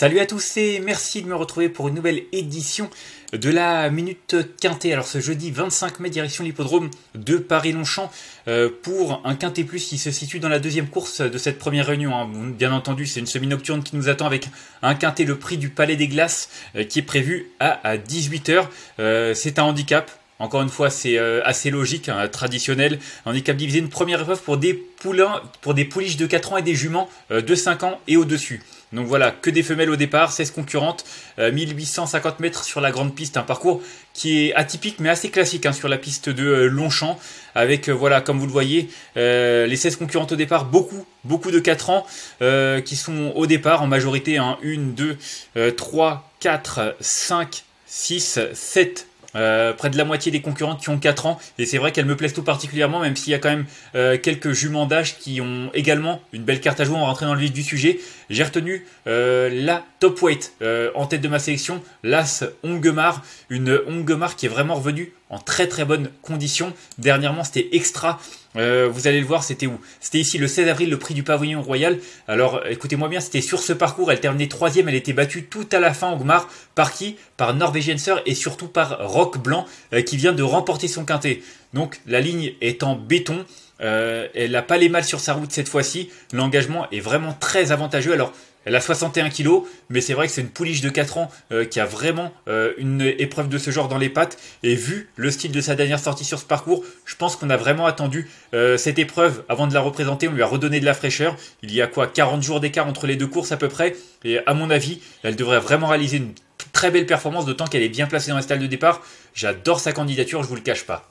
Salut à tous et merci de me retrouver pour une nouvelle édition de la Minute Quintée. Alors ce jeudi 25 mai, direction l'hippodrome de Paris-Longchamp euh, pour un Quintet Plus qui se situe dans la deuxième course de cette première réunion. Hein. Bien entendu, c'est une semi-nocturne qui nous attend avec un Quintet le prix du Palais des Glaces euh, qui est prévu à, 18h. Euh, c'est un handicap, encore une fois, c'est assez logique, hein, traditionnel. Handicap divisé, une première épreuve pour des poulains, pour des pouliches de 4 ans et des juments de 5 ans et au-dessus. Donc voilà, que des femelles au départ, 16 concurrentes, 1850 euh, mètres sur la grande piste, un parcours qui est atypique mais assez classique hein, sur la piste de euh, Longchamp, avec euh, voilà, comme vous le voyez, les 16 concurrentes au départ, beaucoup, beaucoup de 4 ans qui sont au départ en majorité, 1, 2, 3, 4, 5, 6, 7, euh, près de la moitié des concurrentes qui ont 4 ans et c'est vrai qu'elles me plaisent tout particulièrement même s'il y a quand même euh, quelques juments d'âge qui ont également une belle carte à jouer en rentrant dans le vif du sujet j'ai retenu euh, la top weight en tête de ma sélection l'As Ongemar une Ongemar qui est vraiment revenue en très très bonne condition Dernièrement, c'était extra. Euh, vous allez le voir, c'était où C'était ici le 16 avril, le prix du pavillon royal. Alors écoutez-moi bien, c'était sur ce parcours. Elle terminait troisième, elle était battue tout à la fin, Ogmar. Par qui Par Norwegian Sir et surtout par Rock Blanc euh, qui vient de remporter son quintet. Donc la ligne est en béton. Euh, elle n'a pas les mal sur sa route cette fois-ci. L'engagement est vraiment très avantageux. Alors, elle a 61 kilos, mais c'est vrai que c'est une pouliche de 4 ans euh, qui a vraiment euh, une épreuve de ce genre dans les pattes. Et vu le style de sa dernière sortie sur ce parcours, je pense qu'on a vraiment attendu cette épreuve avant de la représenter. On lui a redonné de la fraîcheur. Il y a quoi 40 jours d'écart entre les deux courses à peu près. Et à mon avis, elle devrait vraiment réaliser une très belle performance, d'autant qu'elle est bien placée dans la salle de départ. J'adore sa candidature, je vous le cache pas.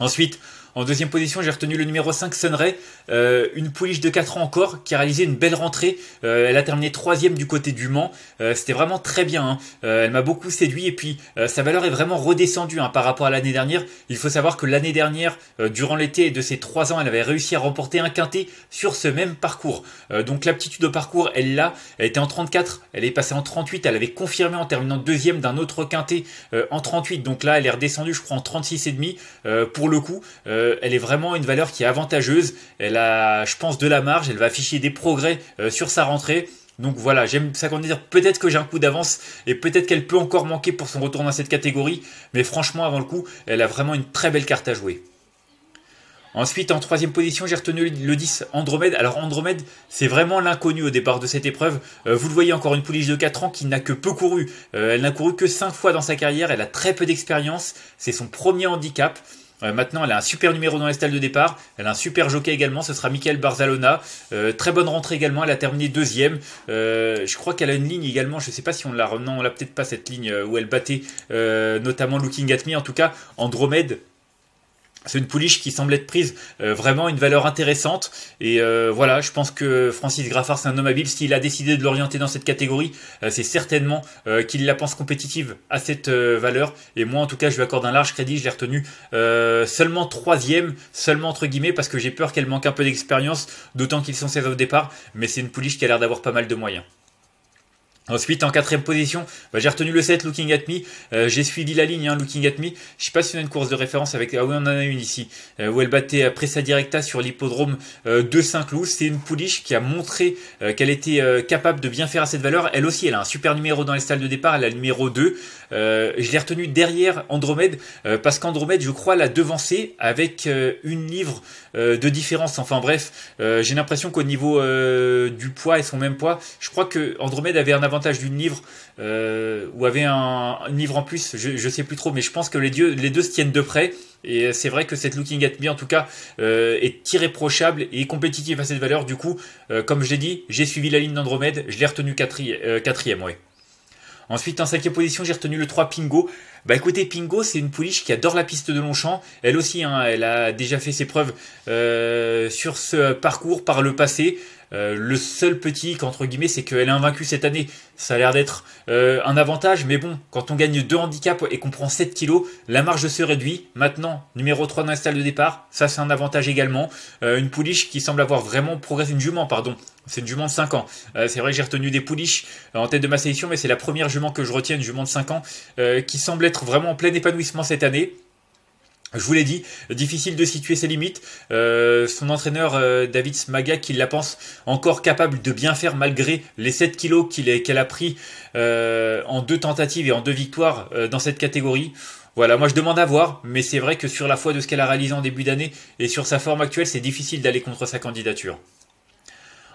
Ensuite, en deuxième position, j'ai retenu le numéro 5 Sunray, euh, une pouliche de 4 ans encore, qui a réalisé une belle rentrée. Euh, elle a terminé troisième du côté du Mans. Euh, c'était vraiment très bien. Hein. elle m'a beaucoup séduit et puis sa valeur est vraiment redescendue hein, par rapport à l'année dernière. Il faut savoir que l'année dernière, durant l'été de ses 3 ans, elle avait réussi à remporter un quintet sur ce même parcours. donc l'aptitude au parcours, elle l'a. Elle était en 34, elle est passée en 38. Elle avait confirmé en terminant deuxième d'un autre quintet en 38. Donc là, elle est redescendue, je crois, en 36,5 demi pour le coup. Euh, elle est vraiment une valeur qui est avantageuse. Elle a, je pense, de la marge. Elle va afficher des progrès euh, sur sa rentrée. Donc voilà, j'aime ça qu'on dire peut-être que j'ai un coup d'avance et peut-être qu'elle peut encore manquer pour son retour dans cette catégorie, mais franchement avant le coup, elle a vraiment une très belle carte à jouer. Ensuite, en troisième position, j'ai retenu le 10 Andromède. Alors Andromède, c'est vraiment l'inconnu au départ de cette épreuve. Euh, vous le voyez encore une pouliche de 4 ans qui n'a que peu couru. elle n'a couru que 5 fois dans sa carrière, elle a très peu d'expérience, c'est son premier handicap. Euh, maintenant, elle a un super numéro dans la stalles de départ. Elle a un super jockey également. Ce sera Michael Barzalona. Euh, très bonne rentrée également. Elle a terminé deuxième. Euh, je crois qu'elle a une ligne également. Je ne sais pas si on l'a. Non, on l'a peut-être pas cette ligne où elle battait notamment Looking at Me. En tout cas, Andromède c'est une pouliche qui semble être prise euh, vraiment une valeur intéressante. Et euh, voilà, je pense que Francis Graffard, c'est un homme habile. S'il a décidé de l'orienter dans cette catégorie, euh, c'est certainement qu'il la pense compétitive à cette valeur. Et moi, en tout cas, je lui accorde un large crédit. Je l'ai retenu seulement troisième, seulement entre guillemets, parce que j'ai peur qu'elle manque un peu d'expérience, d'autant qu'ils sont 16 au départ. Mais c'est une pouliche qui a l'air d'avoir pas mal de moyens. Ensuite, en quatrième position, bah, j'ai retenu le set Looking at Me. Euh, j'ai suivi la ligne, hein, Looking at Me. Je ne sais pas si on a une course de référence avec... Ah oui, on en a une ici, où euh, elle battait après sa Directa sur l'hippodrome euh, de Saint-Cloud. C'est une pouliche qui a montré qu'elle était capable de bien faire à cette valeur. Elle aussi, elle a un super numéro dans les salles de départ. Elle a le numéro 2. je l'ai retenu derrière Andromède, parce qu'Andromède, je crois, l'a devancé avec une livre de différence. Enfin bref, j'ai l'impression qu'au niveau du poids et son même poids, je crois que avait un d'une livre euh, ou avait un, livre en plus, je, sais plus trop, mais je pense que les, dieux, les deux se tiennent de près. Et euh, c'est vrai que cette Looking at Me, en tout cas, euh, est irréprochable et compétitive à cette valeur. Du coup, comme je l'ai dit, j'ai suivi la ligne d'Andromède, je l'ai retenu quatrième, euh, ouais. Ensuite, en cinquième position, j'ai retenu le 3 Pingo. Bah écoutez, Pingo, c'est une pouliche qui adore la piste de Longchamp. Elle aussi, hein, elle a déjà fait ses preuves sur ce parcours par le passé. Euh, le seul petit entre guillemets, c'est qu'elle est invaincue cette année. Ça a l'air d'être euh, un avantage, mais bon, quand on gagne deux handicaps et qu'on prend 7 kilos, la marge se réduit. Maintenant, numéro 3 dans la salle de départ, ça c'est un avantage également. Euh, une pouliche qui semble avoir vraiment progressé, une jument, pardon. C'est une jument de 5 ans. c'est vrai que j'ai retenu des pouliches en tête de ma sélection, mais c'est la première jument que je retiens, une jument de 5 ans, qui semble être vraiment en plein épanouissement cette année. Je vous l'ai dit, difficile de situer ses limites. Euh, son entraîneur euh, David Smaga qui la pense encore capable de bien faire malgré les 7 kilos qu'elle a pris euh, en deux tentatives et en deux victoires dans cette catégorie. Voilà, moi je demande à voir, mais c'est vrai que sur la foi de ce qu'elle a réalisé en début d'année et sur sa forme actuelle, c'est difficile d'aller contre sa candidature.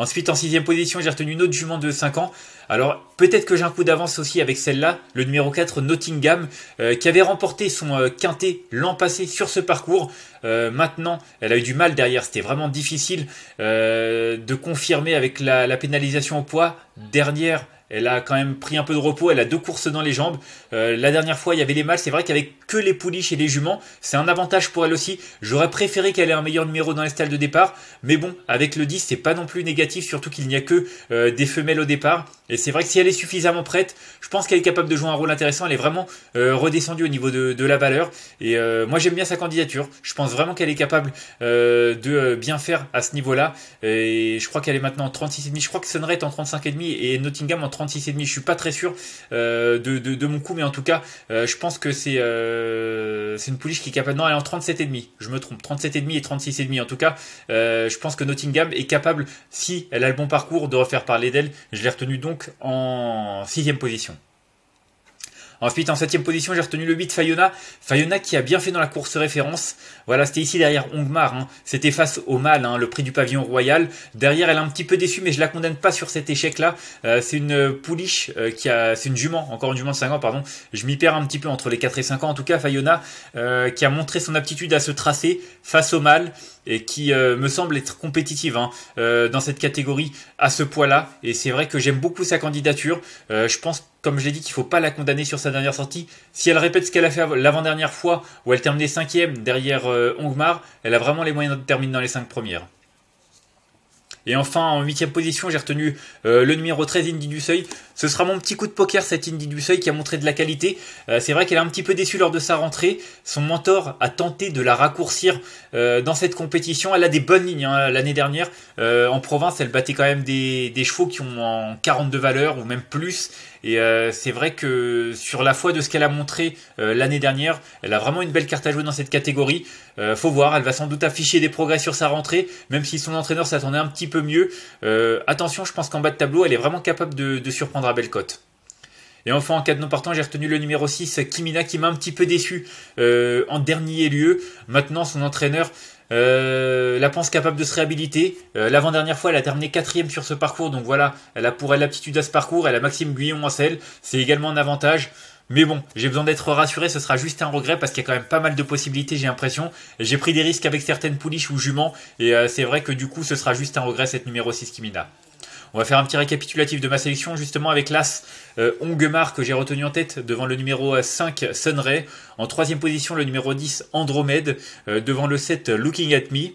Ensuite, en sixième position, j'ai retenu une autre jument de 5 ans. Alors, peut-être que j'ai un coup d'avance aussi avec celle-là, le numéro 4, Nottingham, euh, qui avait remporté son euh, quintet l'an passé sur ce parcours. Euh, maintenant, elle a eu du mal derrière. C'était vraiment difficile de confirmer avec la, pénalisation au poids. Dernière, elle a quand même pris un peu de repos, elle a deux courses dans les jambes. la dernière fois, il y avait les mâles, c'est vrai qu'avec que les pouliches et les juments. C'est un avantage pour elle aussi. J'aurais préféré qu'elle ait un meilleur numéro dans les stalles de départ. Mais bon, avec le 10, c'est pas non plus négatif, surtout qu'il n'y a que euh, des femelles au départ. Et c'est vrai que si elle est suffisamment prête, je pense qu'elle est capable de jouer un rôle intéressant. Elle est vraiment euh, redescendue au niveau de, la valeur. Et euh, moi, j'aime bien sa candidature. Je pense vraiment qu'elle est capable de bien faire à ce niveau-là. Et je crois qu'elle est maintenant en 36,5. Je crois que Sunray en 35,5 et Nottingham en 36,5. Je suis pas très sûr de, mon coup, mais en tout cas, je pense que c'est euh, c'est une pouliche qui est capable. Non, elle est en 37,5. Je me trompe. 37,5 et 36,5 en tout cas. Euh, je pense que Nottingham est capable, si elle a le bon parcours, de refaire parler d'elle. Je l'ai retenue donc en sixième position. Ensuite, en septième position, j'ai retenu le 8 Fayona. Fayona qui a bien fait dans la course référence. Voilà, c'était ici derrière Ongmar. Hein. C'était face au mal, hein, le prix du pavillon royal. Derrière, elle est un petit peu déçue, mais je la condamne pas sur cet échec-là. Euh, c'est une euh, pouliche euh, qui a, c'est une jument, encore une jument de 5 ans, pardon. Je m'y perds un petit peu entre les 4 et 5 ans. En tout cas, Fayona qui a montré son aptitude à se tracer face au mal et qui euh, me semble être compétitive hein, euh, dans cette catégorie à ce poids-là. Et c'est vrai que j'aime beaucoup sa candidature. Euh, je pense, comme je l'ai dit, qu'il ne faut pas la condamner sur sa dernière sortie. Si elle répète ce qu'elle a fait l'avant-dernière fois, où elle terminait cinquième derrière Ongmar, elle a vraiment les moyens de terminer dans les cinq premières. Et enfin, en huitième position, j'ai retenu euh, le numéro 13, Indy seuil. Ce sera mon petit coup de poker, cette Indy seuil qui a montré de la qualité. Euh, c'est vrai qu'elle a un petit peu déçu lors de sa rentrée. Son mentor a tenté de la raccourcir euh, dans cette compétition. Elle a des bonnes lignes. Hein, l'année dernière, en province, elle battait quand même des, chevaux qui ont en 42 valeurs ou même plus. Et c'est vrai que sur la foi de ce qu'elle a montré l'année dernière, elle a vraiment une belle carte à jouer dans cette catégorie. Euh, faut voir, elle va sans doute afficher des progrès sur sa rentrée, même si son entraîneur s'attendait un petit peu mieux. Euh, attention, je pense qu'en bas de tableau, elle est vraiment capable de, surprendre à belle Et enfin, en cas de non partant, j'ai retenu le numéro 6, Kimina, qui m'a un petit peu déçu euh, en dernier lieu. Maintenant, son entraîneur la pense capable de se réhabiliter. L'avant-dernière fois, elle a terminé quatrième sur ce parcours, donc voilà, elle a pour elle l'aptitude à ce parcours. Elle a Maxime Guyon en c'est également un avantage. Mais bon, j'ai besoin d'être rassuré, ce sera juste un regret parce qu'il y a quand même pas mal de possibilités, j'ai l'impression. J'ai pris des risques avec certaines pouliches ou juments, et euh, c'est vrai que du coup, ce sera juste un regret cette numéro 6 Kimina. On va faire un petit récapitulatif de ma sélection justement avec l'As euh, que j'ai retenu en tête devant le numéro 5 euh, Sunray. En troisième position le numéro 10 Andromède euh, devant le 7 Looking at Me.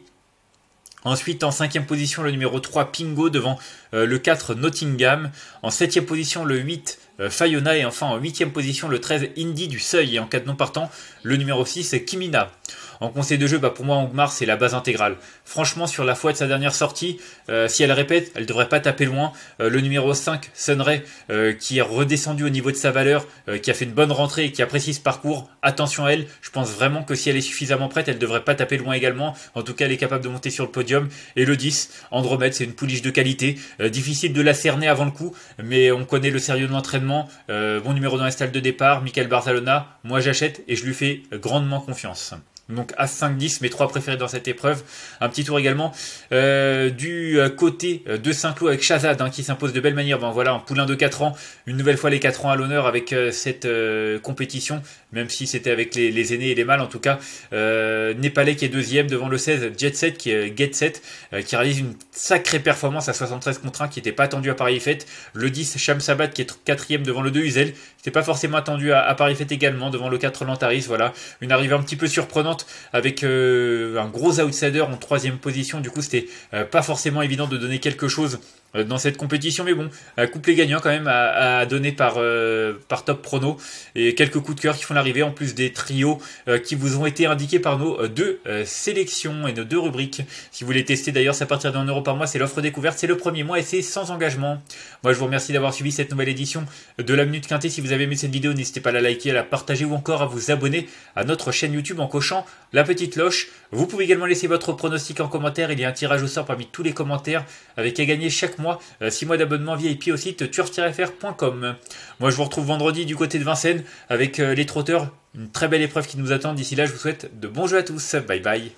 Ensuite, en cinquième position, le numéro 3, Pingo, devant le 4, Nottingham. En septième position, le 8, euh, Fayona et enfin en 8ème position le 13 Indy du Seuil et en cas de non partant, le numéro 6 Kimina. En conseil de jeu, bah pour moi, Angmar, c'est la base intégrale. Franchement, sur la foi de sa dernière sortie, euh, si elle répète, elle devrait pas taper loin. Euh, le numéro 5, Sunray, qui est redescendu au niveau de sa valeur, qui a fait une bonne rentrée et qui apprécie ce parcours, attention à elle. Je pense vraiment que si elle est suffisamment prête, elle devrait pas taper loin également. En tout cas, elle est capable de monter sur le podium. Et le 10, Andromède, c'est une pouliche de qualité. difficile de la cerner avant le coup, mais on connaît le sérieux très bien bon euh, numéro dans la de départ, Michael barcelona moi j'achète et je lui fais grandement confiance. Donc à 5-10, mes trois préférés dans cette épreuve. Un petit tour également euh, du euh, côté euh, de Saint-Cloud avec Shazad hein, qui s'impose de belle manière. bon voilà, un poulain de 4 ans, une nouvelle fois les 4 ans à l'honneur avec cette compétition, même si c'était avec les, aînés et les mâles en tout cas. Népalais qui est deuxième devant le 16, Jet 7 qui, est Get 7, qui réalise une sacrée performance à 73 contre 1 qui n'était pas attendu à Paris Fête. Le 10, Sham qui est quatrième devant le 2 Uzel, n'était pas forcément attendu à, Paris Fête également devant le 4 Lantaris. Voilà, une arrivée un petit peu surprenante avec euh, un gros outsider en troisième position. Du coup, c'était euh, pas forcément évident de donner quelque chose euh, dans cette compétition. Mais bon, un couplet gagnant quand même à, donner par, euh, par Top Prono et quelques coups de cœur qui font l'arrivée en plus des trios euh, qui vous ont été indiqués par nos deux sélections et nos deux rubriques. Si vous voulez tester d'ailleurs, c'est à partir d'un euro par mois, c'est l'offre découverte, c'est le premier mois et c'est sans engagement. Moi je vous remercie d'avoir suivi cette nouvelle édition de la Minute Quintée. Si vous avez aimé cette vidéo, n'hésitez pas à la liker, à la partager ou encore à vous abonner à notre chaîne YouTube en cochant la petite loche. Vous pouvez également laisser votre pronostic en commentaire. Il y a un tirage au sort parmi tous les commentaires avec à gagner chaque mois 6 euh, mois d'abonnement VIP au site turf-fr.com. Moi, je vous retrouve vendredi du côté de Vincennes avec euh, les trotteurs. Une très belle épreuve qui nous attend. D'ici là, je vous souhaite de bons jeux à tous. Bye bye.